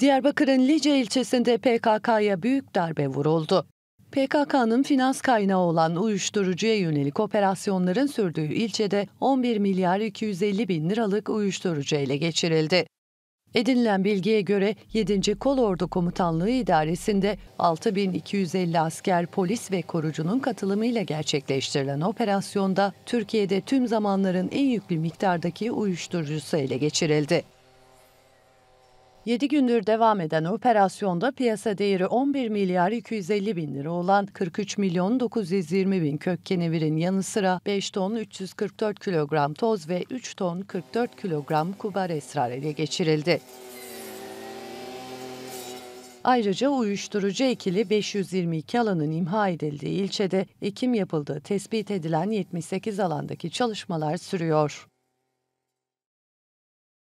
Diyarbakır'ın Lice ilçesinde PKK'ya büyük darbe vuruldu. PKK'nın finans kaynağı olan uyuşturucuya yönelik operasyonların sürdüğü ilçede 11 milyar 250 bin liralık uyuşturucu ele geçirildi. Edinilen bilgiye göre 7. Kolordu Komutanlığı İdaresi'nde 6250 asker, polis ve korucunun katılımıyla gerçekleştirilen operasyonda Türkiye'de tüm zamanların en yüklü miktardaki uyuşturucusu ele geçirildi. 7 gündür devam eden operasyonda piyasa değeri 11 milyar 250 bin lira olan 43 milyon 920 bin kök kenevirin yanı sıra 5 ton 344 kilogram toz ve 3 ton 44 kilogram kubar esrar ele geçirildi. Ayrıca uyuşturucu ekili 522 alanın imha edildiği ilçede ekim yapıldığı tespit edilen 78 alandaki çalışmalar sürüyor.